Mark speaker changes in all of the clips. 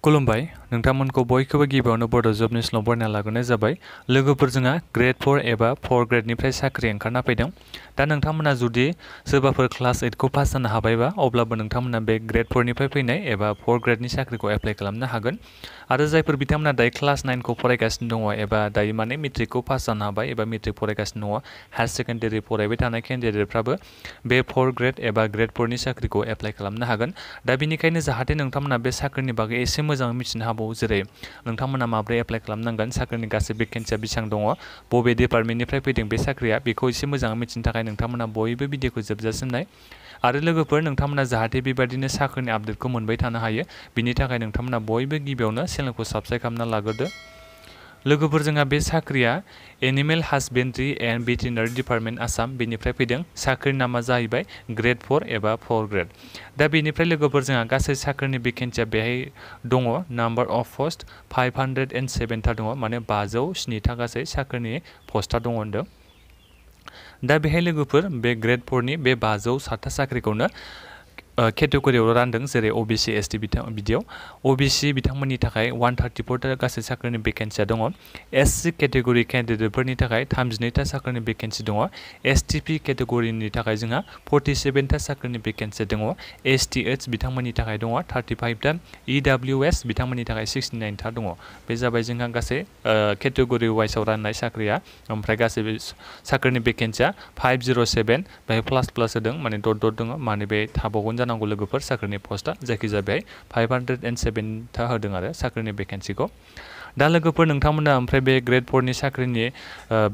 Speaker 1: Colombai नोंथांमोनखौ बयखौबो गिबियावनो बड' जबनि स्ल' बरायना लाग्रोनाय जाबाय लोगोफोर ग्रेड फर एबा फर ग्रेडनिफ्राय साख्रि ओंखारना फैदों दा नोंथांमोना जुदि सोरबाफोर क्लास एइटखौ पास जानो हाबायबा अब्लाबो नोंथांमोना बे ग्रेड फरनिफ्राय फैनाय एबा फर ग्रेडनि साख्रिखौ एप्लाइ खालामनो हागोन आरो जायफोर बिथांमोना दायो क्लास नाइनखौ फरायगासिनो दङ एबा दायो माने मेट्रिकखौ पास जानो हाबाय एबा मेट्रिक फरायगासिनो दङ हायार सेकेन्डारि फरायबाय थानाय केन्डिडेटफ्राबो बे फर ग्रेड एबा ग्रेड फरनि साख्रिखौ एप्लाइ खालामनो हागोन दा बिनिखायनो जाहाथे नोंथांमोना बे साख्रिनि बागै एसे मोजाङै मिथिनो हाबाय थाबावो जेरै नोंथांमोना माबोरै एप्लाइ खालामनांगोन साख्रिनि गासै भेकेन्सिया बेसेबां दङ बबे डिपार्टमेन्टनिफ्राय फैदों बे साख्रिया बेखौ एसे मोजाङै मिथिनो थाखाय नोंथांमोना बयबो भिडिअखौ जोबजासिम नाय आरो लोगोफोर नोंथांमोना जाहाथे बेबायदिनो साख्रिनि आपडेटखौ मोनबाय थानो हायो बिनि थाखाय नोंथांमोना बयबो गिबियावनो चेनेलखौ साबस्क्राइब खालामना लाग्रोदो लोगोफोर जोंहा बे साख्रिया animal husbandry and veterinary department Assam बेनिफ्राय फैदों साख्रिनि नामा जाहैबाय ग्रेड फर एबा फर ग्रेड दा बेनिफ्राय लोगोफोर जोंहा गासै साख्रिनि भेकेन्सिया बेहाय दङ number of post five hundred and सेभेनथा दङ माने बाजौ स्निथा गासै साख्रिनि पस्टआ दङ दा बेहाय लोगोफोर बे ग्रेड फरनि बे बाजौ साख्रिखौनो केटेगरि रानदों जेरै अबिसि एसटि बिथां बिदियाव अबिसि बिथांमोननि थाखाय वान थार्टिफोरथा गासै साख्रिनि भेकेन्सिया दङ एससि केटेगरि केन्डिडेटफोरनि थाखाय थामजिनैथा साख्रिनि भेकेन्सि दङ एसटिपि केटेगरिनि थाखाय जोंहा फर्टिसेभेनथा साख्रिनि भेकेन्सि दङ एसटिएच बिथांमोननि थाखाय दङ थार्टिफाइभथा इडाब्लिउएस e बिथांमोननि थाखाय सिक्सटि नाइनथा दङ बे जाबाय जोंहा गासै केटेगरि वाइसआव राननाय साख्रिया ओमफ्राय गासै साख्रिनि भेकेन्सिया फाइभ जिर' सेभेन बेहाय प्लास प्लास होदों माने दट दट दङ माने बे थाबावगोन जानांगौ नांगौ लोगोफोर साख्रिनि पस्टआ जायखिजाया बेहाय फाइभ हान्ड्रेड एन्ड सेभेनथा होदों आरो साख्रिनि भेकेन्सिखौ दा लोगोफोर नोंथांमोना ओमफ्राय बे ग्रेड फरनि साख्रिनि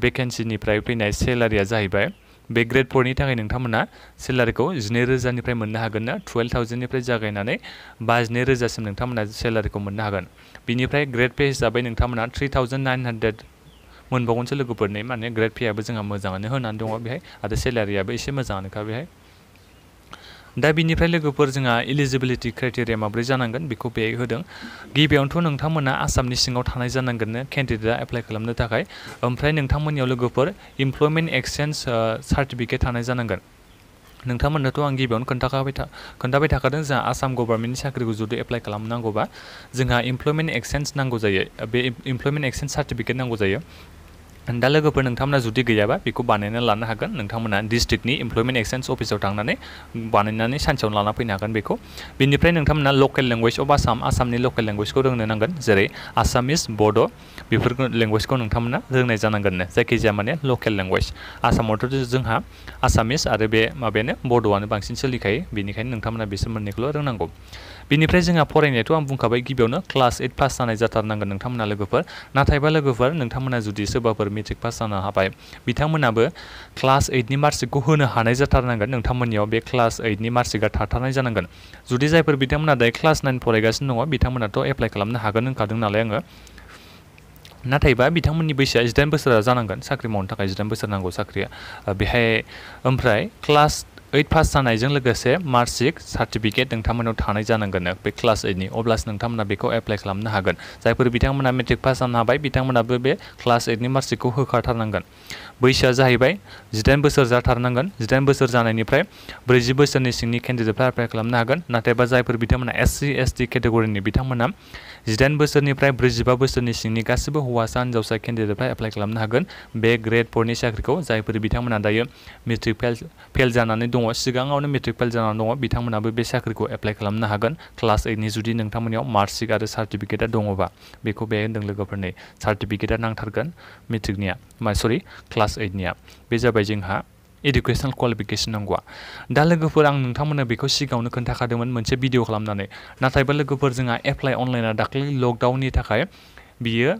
Speaker 1: भेकेन्सिनिफ्राय फैनाय सेलारिया जाहैबाय बे ग्रेड फरनि थाखाय नोंथांमोना सेलारिखौ जिनै रोजानिफ्राय मोननो हागोन ना टुवेल्भ थावजेन्डनिफ्राय जागायनानै बाजिनै रोजासिम नोंथांमोना सेलारिखौ मोननो हागोन बिनिफ्राय ग्रेड पे हिसाबै नोंथांमोना थ्रि थावजेन्ड नाइन हान्ड्रेड मोनबावगोनसो लोगोफोरनि माने ग्रेड पेआबो जोंहा मोजाङानो होनानै दङ बेहाय आरो सेलारियाबो एसे मोजाङानोखा बेहाय दा बिनिफ्राय लोगोफोर जोंहा इलिजिबिलिटि क्राइटेरिया माब्रै जानांगोन बेखौ बे होदों गिबियावनोथ' नोंथांमोना आसामनि सिङाव थानाय जानांगोननो केन्डिडेटआ एप्लाइ खालामनो थाखाय ओमफ्राय नोंथांमोननियाव लोगोफोर इमप्लयमेन्ट एक्सचेन्ज सार्टिफिकेट थानाय जानांगोन नोंथांमोननोथ' आं गिबियावनो खोन्थाखाबाय था खोन्थाबाय थाखादों जोंहा आसाम गभर्नमेन्टनि साख्रिखौ जुदि एप्लाइ खालामनांगौबा जोंहा इमप्लयमेन्ट एक्सचेन्ज नांगौ जायो बे इमप्लयमेन्ट एक्सचेन्ज सार्टिफिकेट नांगौ जायो दा लोगोफोर नोंथांमोना जुदि गैयाबा बेखौ बानायना लानो हागोन नोंथांमोना डिस्ट्रिक्टनि एमप्लयमेन्ट एक्सचेन्ज अफिसाव थांनानै बानायनानै सानसेयावनो लाना फैनो हागोन बेखौ बेनिफ्राय नोंथांमोना लकेल लेंगुवेज अफ आसाम आसामनि लकेल लेंगुवेजखौ रोंनो नांगोन जेरै आसामिस बड' बेफोर लेंगुवेजखौ नोंथांमोना रोंनाय जानांगोननो जायखिजाया माने लकेल लेंगुवेज आसामावथ' जोंहा आसामिस आरो बे माबायानो बड'आनो बांसिन सोलिखायो बेनिखायनो नोंथांमोना बिसोर मोननैखौल' रोंनांगौ बेनिफ्राय जोंहा फरायनायाथ' आं बुंखाबाय गिबियावनो क्लास एइट पास जानाय जाथारनांगोन नोंथांमोना लोगोफोर नाथायबा लोगोफोर नोंथांमोना जुदि सोरबाफोर मेट्रिक पास जाना हाबाय बिथांमोनाबो क्लास ओइटनि की होनो हानाय जाथारनांगोन नोंथांमोननियाव बे क्लास ओइटनि मार्कसिटआ थाथारनाय जानांगोन जुदि जायफोर बिथांमोना क्लास नाइन फरायगासिनो दङ एप्लाई एप्लाइ खालामनो हागोन होनखादों नालाय आङो नाथायबा बिथांमोननि बैसोआ जिदाइन बोसोरा जानांगोन साख्रि मावनो थाखाय जिदाइन बोसोर नांगौ साख्रिया बेहाय ओमफ्राय क्लास एट पास जानसे मार्कशीट सार्टिफिकेट नौ थाना जानांगोन बे क्लास एट अब्लासो नोंथांमोना बेखौ एप्लाइ खालामनो हागोन जायफोर बिथांमोना मेट्रिक पास जानो हाबाय बिथांमोनाबो बे क्लास ओइटनि मार्कसिकखौ होखाथारनांगोन बैसोआ जाहैबाय जिदाइन बोसोर जाथारनांगोन जिदाइन बोसोर जानायनिफ्राय ब्रैजि बोसोरनि सिंनि केन्डिडेटफ्रा एप्लाइ खालामनो हागोन नाथायबा जायफोर बिथांमोना एस सि एस टि केटेगरिनि बिथांमोना जिदाइन बोसोरनिफ्राय ब्रैजिबा बोसोरनि सिंनि गासिबो हौवासा हिन्जावसा केन्डिडेटफ्रा एप्लाइ खालामनो हागोन बे ग्रेड फरनि साख्रिखौ जायफोर बिथांमोना दायो मेट्रिक फेल फेल जानानै दङ सिगाङावनो मेट्रिक फाइल जानानै दङ बिथांमोनाबो बे साख्रिखौ एप्लाइ खालामनो हागोन क्लास एइटनि जुदि नोंथांमोनियाव मार्कशीट आरो सार्टिफिकेटआ दङबा बेखौ बे होनदों लोगोफोरनि सार्टिफिकेटआ नांथारगोन मेट्रिकनिया मा सरि क्लास एइटनिया बे जाबाय जोंहा इडुकेसनेल क्वालिफिकेसन नांगौआ दा लोगोफोर आं नोंथांमोननो बेखौ सिगाङावनो खोन्थाखादोंमोन मोनसे भिडिअ खालामनानै नाथायबा लोगोफोर जोंहा एप्लाइ अनलाइना दाखालि लकडाउननि थाखाय बियो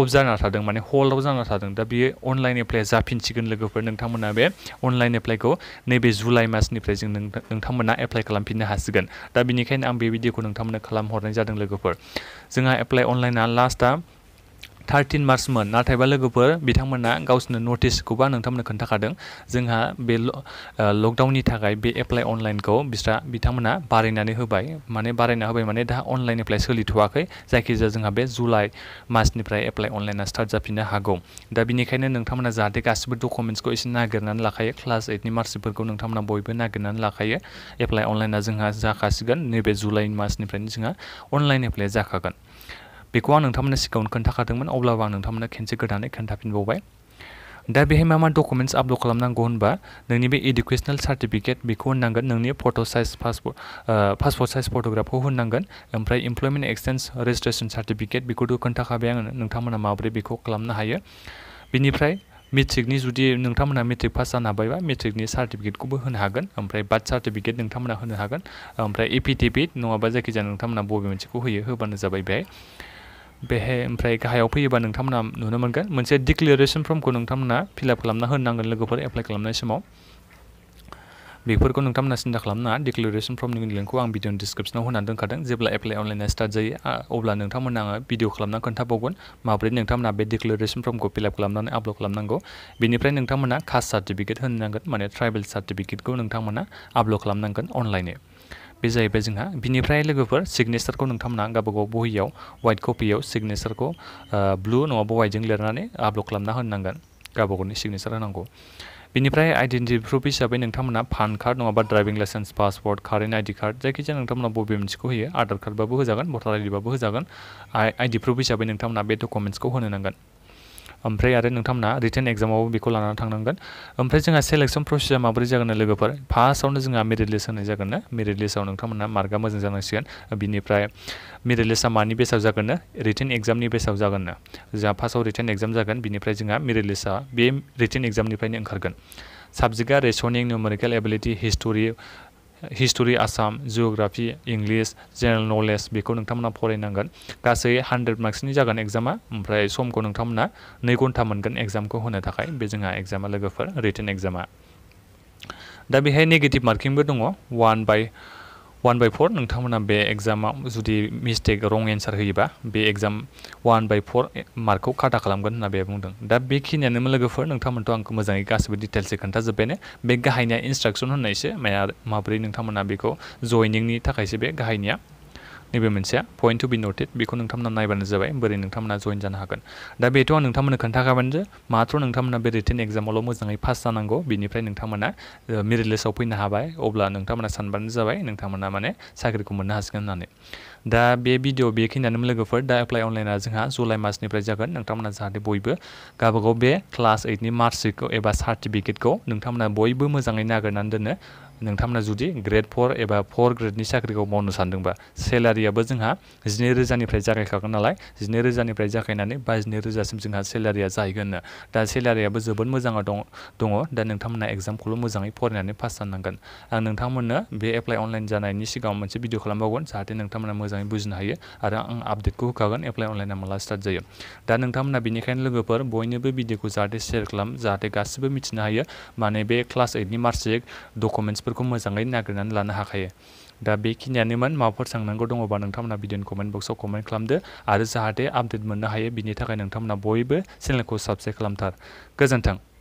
Speaker 1: अफ जाना था माने हल्डआव जाना थादों दा बियो अनलाइन एप्लाई जाफिनसिगोन लोगोफोर नोंथांमोना बे अनलाइन एप्लाइखौ नैबे जुलाइ मासनिफ्राय जों नोंथांमोना एप्लाइ खालामफिननो हासिगोन दा बिनिखायनो आं बे भिडिअखौ नोंथांमोननो खालामहरनाय जादों लोगोफोर जोंहा एप्लाइ अनलाइना लास्टआ थार्टिन मार्चमोन नाथायबा लोगोफोर बिथांमोना गावसोरनो नटिसखौबो आं नोंथांमोननो खोन्थाखादों जोंहा बे लकडाउननि थाखाय बे एप्लाइ अनलाइनखौ बिस्रा बिथांमोना बारायनानै होबाय माने बारायना होबाय माने दा अनलाइन एप्लाइ सोलिथ'वाखै जायखिजाया जोंहा बे जुलाइ मासनिफ्राय एप्लाइ अनलाइना स्टार्ट जाफिननो हागौ दा बिनिखायनो नोंथांमोना जाहाथे गासिबो डकुमेन्ट्सखौ एसे नागिरनानै लाखायो क्लास एइटनि मार्कसिटफोरखौ नोंथांमोना बयबो नागिरनानै लाखायो एप्लाइ अनलाइना जोंहा जाखासिगोन नैबे जुलाइ मासनिफ्रायनो जोंहा अनलाइन एप्लाइ जाखागोन बेखौ आं नोंथांमोननो सिगाङावनो खोन्थाखादोंमोन अब्लाबो आं नोंथांमोननो खनसे गोदानै खोन्थाफिनबावबाय दा बेहाय मा मा डकुमेन्ट्स आपल'ड खालामनांगौ होनबा नोंनि बे इडुकेसनेल सार्टिफिकेट बेखौ होनांगोन नोंनि photo' size passport passport size फट'ग्राफखौ होनांगोन ओमफ्राय इमप्लयमेन्ट एक्सचेन्ज रेजिस्ट्रेसन सार्टिफिकेट बेखौथ' खोन्थाखाबाय आङो नोंथांमोना माबोरै बेखौ खालामनो हायो बेनिफ्राय मेट्रिकनि जुदि नोंथांमोना मेट्रिक पास जानो हाबायबा मेट्रिकनि सार्टिफिकेटखौबो होनो हागोन ओमफ्राय बार्थ सार्टिफिकेट नोंथांमोना होनो हागोन ओमफ्राय एफिडेभिट नङाबा जायखिजाया नोंथांमोना बबे मोनसेखौ होयो होबानो जाबाय बेहाय बेहाय ओमफ्राय गाहायाव फैयोबा नोंथांमोना नुनो मोनगोन मोनसे डिक्लेरेसन फर्मखौ नोंथांमोना फिलआप खालामना होनांगोन लोगोफोर एप्लाइ खालामनाय समाव बेफोरखौ नोंथांमोना सिन्था खालामनाङा डिक्लेरेसन फर्मनि लिंकखौ आं भिडिअ डिसक्रिपसनाव होनानै दोनखादों जेब्ला एप्लाइ अनलाइना स्टार्ट जायो अब्ला नोंथांमोना आङो भिडिअ खालामना खोन्थाबावगोन माबोरै नोंथांमोना बे डिक्लेरेसन फर्मखौ फिलआप खालामनानै आपल'ड खालामनांगौ बेनिफ्राय नोंथांमोना कास्ट सार्टिफिकेट होनो नांगोन माने ट्राइबेल सार्टिफिकेटखौ नोंथांमोना आपल'ड खालामनांगोन अनलाइनै बे जाहैबाय जोंहा बिनिफ्राय लोगोफोर सिगनेचारखौ नोंथांमोना गावबागाव बहियाव वाइट कपियाव सिगनेचारखौ ब्लु नङाबा वाइटजों लिरनानै आपल'ड खालामना होनांगोन गावबागावनि सिगनेचार होनांगौ बेनिफ्राय आइडेन्टिटि प्रुफ हिसाबै नोंथांमोना पान कार्ड नङाबा driving licence passport current ID card जायखिजाया नोंथांमोना बबे मोनसेखौ होयो आधार कार्डबाबो होजागोन भटार आइडिबाबो होजागोन आइडि प्रुफ हिसाबै नोंथांमोना बे डकुमेन्ट्सखौ होनो नांगोन ओमफ्राय आरो नोंथांमोना रिटेन एक्जामावबो बेखौ लानानै थांनांगोन ओमफ्राय जोंहा सेलेक्सन प्रसेसा माबोरै जागोन लोगोफोर फार्स्टआवनो जोंहा मेरिट लिस्ट होनाय जागोन ना मेरिट लिस्टआव नोंथांमोना मार्कआ मोजां जानांसिगोन बिनिफ्राय मेरिट लिस्टआ मानि बेसाव जागोन ना रिटेन एक्जामनि बेसाव जागोन जोंहा फार्स्टआव रिटेन एक्जाम जागोन बिनिफ्राय जोंहा मेरिट लिस्टआ बे रिटेन एक्जामनिफ्रायनो ओंखारगोन साबजेक्टआ reasoning numerical ability history history Assam geography English general knowledge बेखौ नोंथांमोना फरायनांगोन गासै हान्ड्रेड मार्क्सनि जागोन एग्जामा ओमफ्राय समखौ नोंथांमोना नै घन्टा मोनगोन एग्जामखौ होनो थाखाय बे जोंहा एग्जामा लोगोफोर रिटेन एग्जामा दा बेहाय नेगेटिभ मार्किंबो दङ one by one by four नोंथांमोना बे एग्जामाव जुदि मिस्टेक रंग एन्सार होयोबा बे एग्जाम वान बाय फर मार्कखौ खाटा खालामगोन होनना बे बुंदों दा बेखिनियानोमोन लोगोफोर नोंथांमोनथ' आंखौ मोजाङै गासिबो डिटेल्सै खोन्थाजोब्बायानो बे गाहायनिया इन्सट्राक्सन होननायसो माया माबोरै नोंथांमोना बेखौ जयनिंनि थाखायसो बे गाहायनिया नैबे मोनसे पइन्ट टु बि नटेड बेखौ नोंथांमोना नायबानो जाबाय बोरै नोंथांमोना जइन जानो हागोन दा बेथ' आं नोंथांमोननो खोन्थाखाबानो जे माथ्र' नोंथांमोना बे रिटेन एक्जामावल' मोजाङै पास जानांगौ बेनिफ्राय नोंथांमोना मेरिट लिस्टआव फैनो हाबाय अब्ला नोंथांमोना सानबानो जाबाय नोंथांमोना माने साख्रिखौ मोननो हासिगोन होननानै दा बे भिडिअ बेखिनियानोमोन लोगोफोर दा एप्लाइ अनलाइना जोंहा जुलाइ मासनिफ्राय जागोन नोंथांमोना जाहाथे बयबो गावबागाव बे क्लास ओइटनि मार्कशिटखौ एबा सार्टिफिकेटखौ नोंथांमोना बयबो मोजाङै नागिरनानै दोनो नोंथांमोना जुदि ग्रेड फर एबा फर ग्रेडनि साख्रिखौ मावनो सानदोंबा सेलारियाबो जोंहा जिनै रोजानिफ्राय जागायखागोन नालाय जिनै रोजानिफ्राय जागायनानै बाजिनै रोजासिम जोंहा सेलारिया जाहैगोन दा सेलारियाबो जोबोद मोजाङाव दङ दङ दा नोंथांमोना एग्जामखौल' मोजाङै फरायनानै पास जानांगोन आं नोंथांमोननो बे एप्लाइ अनलाइन जानायनि सिगाङाव मोनसे भिडिअ खालामबावगोन जाहाथे नोंथांमोना मोजाङै बुजिनो हायो आरो आं आपडेटखौ होखागोन एप्लाइ अनलाइना माला स्टार्ट जायो दा नोंथांमोना बेनिखायनो लोगोफोर बयनोबो भिडिअखौ जाहाथे सेयार खालाम जाहाथे गासिबो मिथिनो हायो माने बे क्लास ओइटनि मार्कशिट डकुमेन्ट्स नट्सफोरखौ मोजाङै नागिरनानै लानो हाखायो दा बेखिनियानोमोन माबाफोर सोंनांगौ दङबा नोंथांमोना भिडिअनि कमेन्ट बक्सआव कमेन्ट खालामदो आरो जाहाथे आपडेट मोननो हायो बिनि थाखाय नोंथांमोना बयबो चेनेलखौ साबसक्राइब खालामथार गोजोन्थों